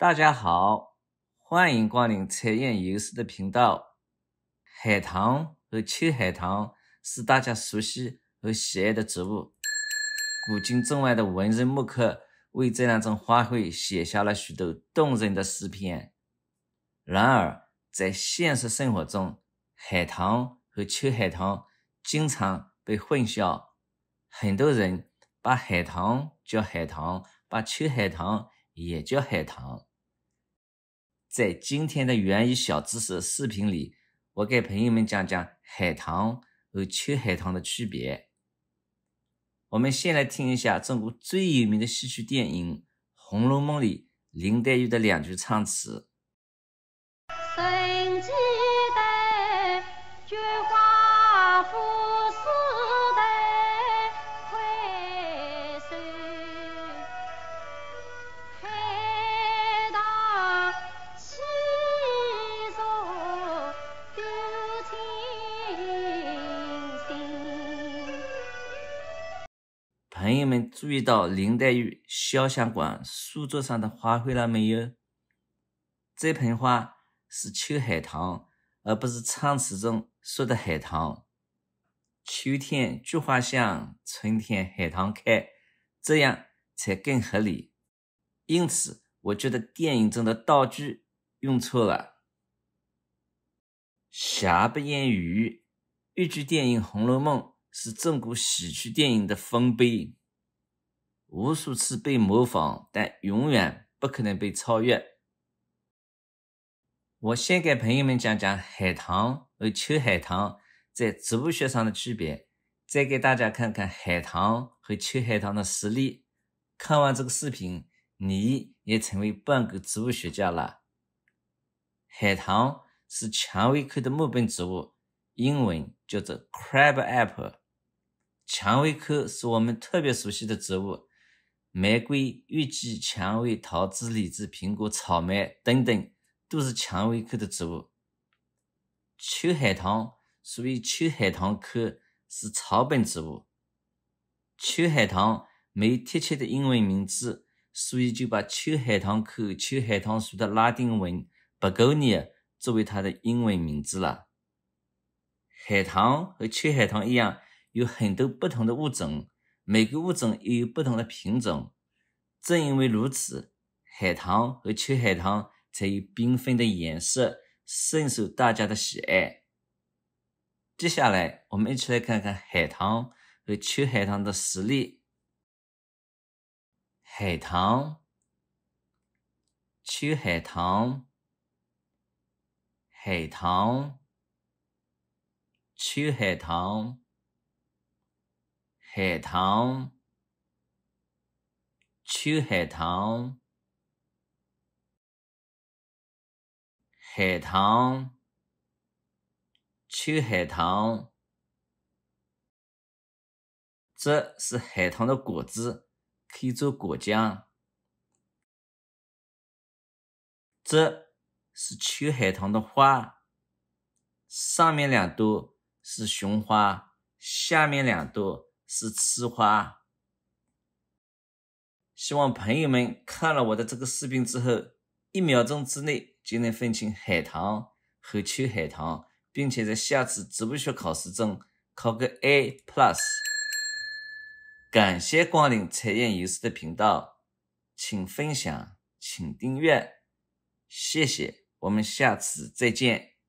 大家好，欢迎光临彩燕游戏的频道。海棠和秋海棠是大家熟悉和喜爱的植物，古今中外的文人墨客为这两种花卉写下了许多动人的诗篇。然而，在现实生活中，海棠和秋海棠经常被混淆，很多人把海棠叫海棠，把秋海棠也叫海棠。在今天的园艺小知识视频里，我给朋友们讲讲海棠和秋海棠的区别。我们先来听一下中国最有名的戏曲电影《红楼梦》里林黛玉的两句唱词。朋友们注意到林黛玉潇湘馆书桌上的花卉了没有？这盆花是秋海棠，而不是唱词中说的海棠。秋天菊花香，春天海棠开，这样才更合理。因此，我觉得电影中的道具用错了。瑕不掩瑜，豫剧电影《红楼梦》是正骨喜剧电影的丰碑。无数次被模仿，但永远不可能被超越。我先给朋友们讲讲海棠和秋海棠在植物学上的区别，再给大家看看海棠和秋海棠的实力。看完这个视频，你也成为半个植物学家了。海棠是蔷薇科的木本植物，英文叫做 c r a b Apple。蔷薇科是我们特别熟悉的植物。玫瑰、月季、蔷薇、桃子、李子、苹果、草莓等等，都是蔷薇科的植物。秋海棠属于秋海棠科，是草本植物。秋海棠没贴切的英文名字，所以就把秋海棠科秋海棠属的拉丁文“白狗女”作为它的英文名字了。海棠和秋海棠一样，有很多不同的物种。每个物种也有不同的品种，正因为如此，海棠和秋海棠才有缤纷的颜色，深受大家的喜爱。接下来，我们一起来看看海棠和秋海棠的实力。海棠，秋海棠，海棠，秋海棠。海棠，秋海棠，海棠，秋海棠。这是海棠的果子，可以做果酱。这是秋海棠的花，上面两朵是雄花，下面两朵。是吃花，希望朋友们看了我的这个视频之后，一秒钟之内就能分清海棠和秋海棠，并且在下次植物学考试中考个 A plus。感谢光临彩燕游事的频道，请分享，请订阅，谢谢，我们下次再见。